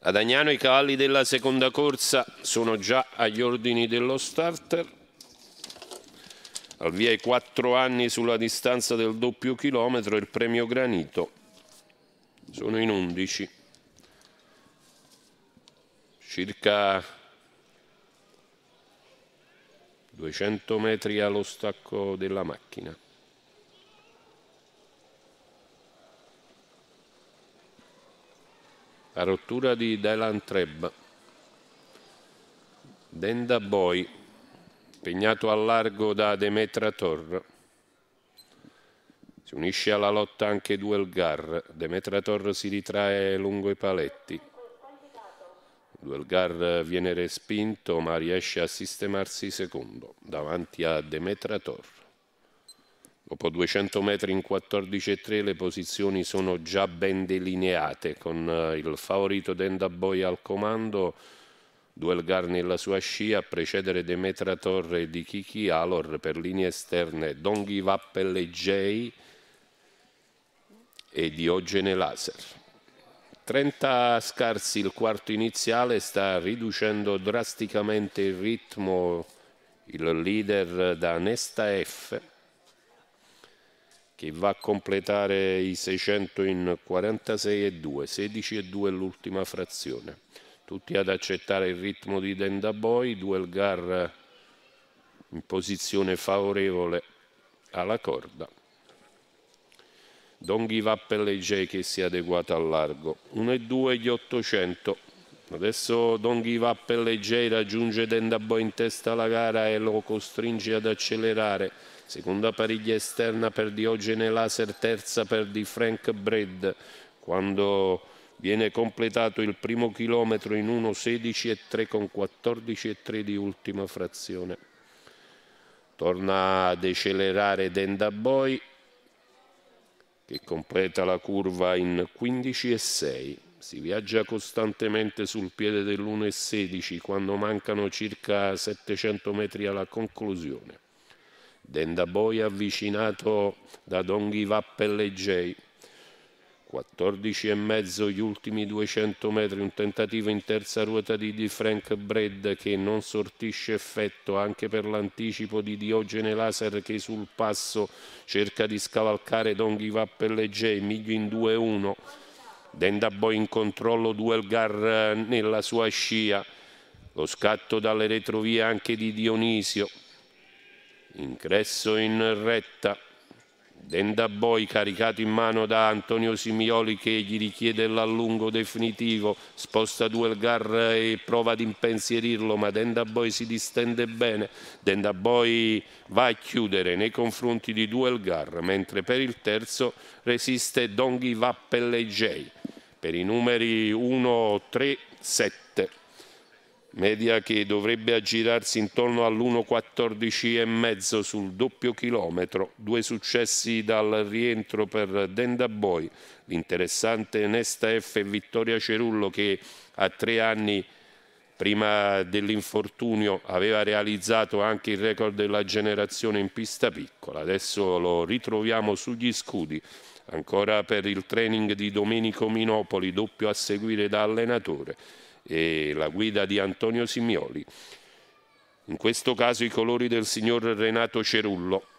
Ad Agnano i cavalli della seconda corsa sono già agli ordini dello starter. Al via i quattro anni sulla distanza del doppio chilometro il premio granito. Sono in 11. Circa 200 metri allo stacco della macchina. La rottura di Dylan Treb. Denda Boy, impegnato al largo da Demetra Tor. Si unisce alla lotta anche Duel Gar. Demetra Tor si ritrae lungo i paletti. Duelgar viene respinto ma riesce a sistemarsi secondo davanti a Demetrator. Dopo 200 metri in 14,3 le posizioni sono già ben delineate con eh, il favorito Denda Boy al comando, Duelgar nella sua scia, a precedere Demetra Torre di Kiki Alor per linee esterne Donghi Give Up e Diogene Laser. 30 scarsi il quarto iniziale, sta riducendo drasticamente il ritmo il leader da Nesta F che va a completare i 600 in 46 e 2, 16 e 2 è l'ultima frazione. Tutti ad accettare il ritmo di Dendaboi, gar in posizione favorevole alla corda. Don Give Up LJ che si è adeguato al largo. 1 e 2 gli 800. Adesso Don Give Up raggiunge giunge Dendabo in testa alla gara e lo costringe ad accelerare. Seconda pariglia esterna per Diogene Laser, terza per di Frank Bred. Quando viene completato il primo chilometro in 1.16 e 3 con 14 e 3 di ultima frazione. Torna a decelerare Dendaboi che completa la curva in 15 e 6 si viaggia costantemente sul piede dell'1,16 quando mancano circa 700 metri alla conclusione. Dendaboi avvicinato da Donghi Givap e Leggei, 14 e mezzo gli ultimi 200 metri, un tentativo in terza ruota di Di Frank Bred che non sortisce effetto anche per l'anticipo di Diogene Laser che sul passo cerca di scavalcare Donghi Givap e Leggei, miglio in 2-1 Dendabò in controllo Duelgar eh, nella sua scia, lo scatto dalle retrovie anche di Dionisio, ingresso in retta, Dendaboi caricato in mano da Antonio Simioli che gli richiede l'allungo definitivo, sposta Duelgar eh, e prova ad impensierirlo ma Dendaboi si distende bene, Dendaboi va a chiudere nei confronti di Duelgar mentre per il terzo resiste Donghi Vappellegei per i numeri 1, 3, 7 media che dovrebbe aggirarsi intorno all'1,14,5 sul doppio chilometro, due successi dal rientro per Denda Boy, l'interessante Nesta F e Vittoria Cerullo che a tre anni prima dell'infortunio aveva realizzato anche il record della generazione in pista piccola, adesso lo ritroviamo sugli scudi, ancora per il training di Domenico Minopoli, doppio a seguire da allenatore, e la guida di Antonio Simioli. In questo caso i colori del signor Renato Cerullo,